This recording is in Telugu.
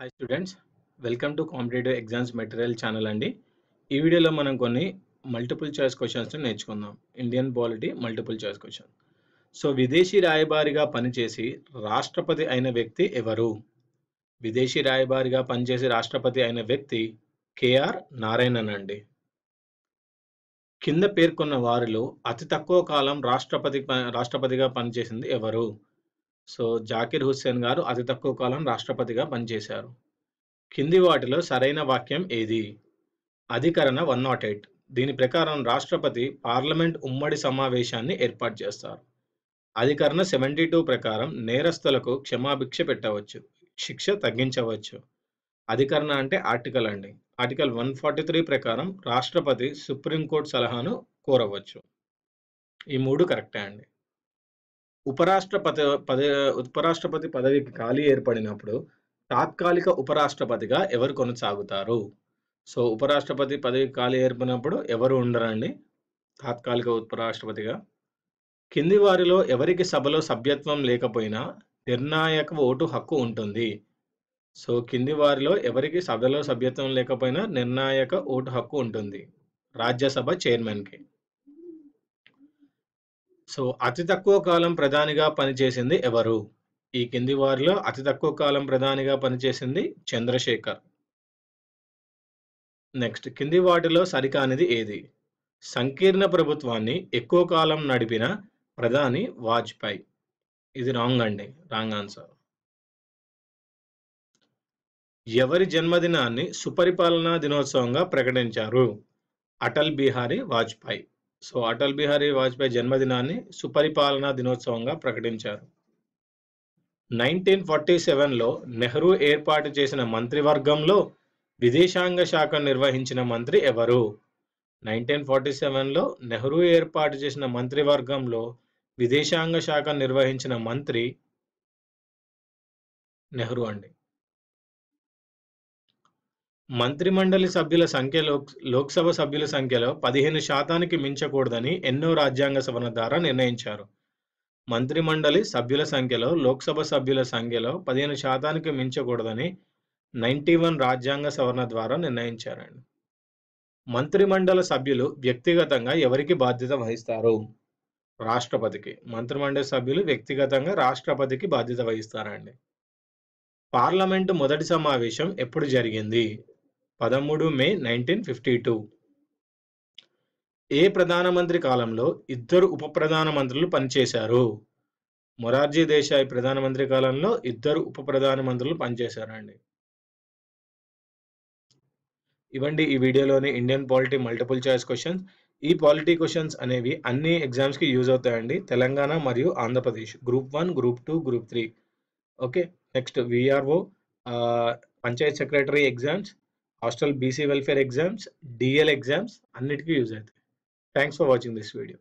hi students welcome to competitive exams material channel అండి ఈ వీడియోలో మనం కొన్ని మల్టిపుల్ చాయిస్ క్వశ్చన్స్ని నేర్చుకుందాం Indian polity multiple choice question so విదేశీ రాయబారిగా పనిచేసి రాష్ట్రపతి అయిన వ్యక్తి ఎవరు విదేశీ రాయబారిగా పనిచేసి రాష్ట్రపతి అయిన వ్యక్తి కేఆర్ నారాయణన్ అండి కింద పేర్కొన్న వారిలో అతి తక్కువ కాలం రాష్ట్రపతి రాష్ట్రపతిగా పనిచేసింది ఎవరు సో జాకిర్ హుస్సేన్ గారు అతి తక్కువ కాలం రాష్ట్రపతిగా పనిచేశారు కింది వాటిలో సరైన వాక్యం ఏది అధికరణ వన్ నాట్ ఎయిట్ దీని ప్రకారం రాష్ట్రపతి పార్లమెంట్ ఉమ్మడి సమావేశాన్ని ఏర్పాటు చేస్తారు అధికరణ సెవెంటీ టూ ప్రకారం నేరస్తులకు క్షమాభిక్ష పెట్టవచ్చు శిక్ష తగ్గించవచ్చు అధికరణ అంటే ఆర్టికల్ అండి ఆర్టికల్ వన్ ఫార్టీ త్రీ ప్రకారం రాష్ట్రపతి సుప్రీంకోర్టు సలహాను కోరవచ్చు ఈ మూడు కరెక్టే అండి ఉపరాష్ట్రపతి పద ఉపరాష్ట్రపతి పదవికి ఖాళీ ఏర్పడినప్పుడు తాత్కాలిక ఉపరాష్ట్రపతిగా ఎవరు కొనసాగుతారు సో ఉపరాష్ట్రపతి పదవి ఖాళీ ఏర్పడినప్పుడు ఎవరు ఉండరండి తాత్కాలిక ఉపరాష్ట్రపతిగా కింది వారిలో ఎవరికి సభలో సభ్యత్వం లేకపోయినా నిర్ణాయక ఓటు హక్కు ఉంటుంది సో కింది వారిలో ఎవరికి సభలో సభ్యత్వం లేకపోయినా నిర్ణాయక ఓటు హక్కు ఉంటుంది రాజ్యసభ చైర్మన్కి సో అతి తక్కువ కాలం ప్రధానిగా పనిచేసింది ఎవరు ఈ కింది వారిలో అతి తక్కువ కాలం ప్రధానిగా పనిచేసింది చంద్రశేఖర్ నెక్స్ట్ కింది వాటిలో సరికానిది ఏది సంకీర్ణ ప్రభుత్వాన్ని ఎక్కువ కాలం నడిపిన ప్రధాని వాజ్పేయి ఇది రాంగ్ అండి రాంగ్ ఆన్సర్ ఎవరి జన్మదినాన్ని సుపరిపాలనా దినోత్సవంగా ప్రకటించారు అటల్ బిహారీ వాజ్పేయి సో అటల్ బిహారీ వాజ్పేయి జన్మదినాన్ని సుపరిపాలనా దినోత్సవంగా ప్రకటించారు నైన్టీన్ ఫార్టీ సెవెన్లో నెహ్రూ ఏర్పాటు చేసిన మంత్రివర్గంలో విదేశాంగ శాఖ నిర్వహించిన మంత్రి ఎవరు నైన్టీన్ ఫార్టీ సెవెన్లో నెహ్రూ ఏర్పాటు చేసిన మంత్రివర్గంలో విదేశాంగ శాఖ నిర్వహించిన మంత్రి నెహ్రూ అండి మంత్రిమండలి సభ్యుల సంఖ్య లోక్సభ సభ్యుల సంఖ్యలో పదిహేను శాతానికి మించకూడదని ఎన్నో రాజ్యాంగ సభల ద్వారా నిర్ణయించారు మంత్రిమండలి సభ్యుల సంఖ్యలో లోక్సభ సభ్యుల సంఖ్యలో పదిహేను శాతానికి మించకూడదని నైంటీ వన్ రాజ్యాంగ సవరణ ద్వారా నిర్ణయించారండి మంత్రిమండల సభ్యులు వ్యక్తిగతంగా ఎవరికి బాధ్యత వహిస్తారు రాష్ట్రపతికి మంత్రిమండలి సభ్యులు వ్యక్తిగతంగా రాష్ట్రపతికి బాధ్యత వహిస్తారండి పార్లమెంటు మొదటి సమావేశం ఎప్పుడు జరిగింది పదమూడు మే నైన్టీన్ ఫిఫ్టీ టూ ఏ ప్రధానమంత్రి కాలంలో ఇద్దరు ఉప ప్రధానమంత్రులు పనిచేశారు మొరార్జీ దేశాయ్ ప్రధానమంత్రి కాలంలో ఇద్దరు ఉప ప్రధానమంత్రులు పనిచేశారండి ఇవ్వండి ఈ వీడియోలోని Indian polity multiple choice questions ఈ పాలిటీ క్వశ్చన్స్ అనేవి అన్ని ఎగ్జామ్స్కి యూజ్ అవుతాయండి తెలంగాణ మరియు Andhra Pradesh group one group two group three okay next VRO panchayat secretary exams hostel BC welfare exam DL exam anti use thank for watching दिशो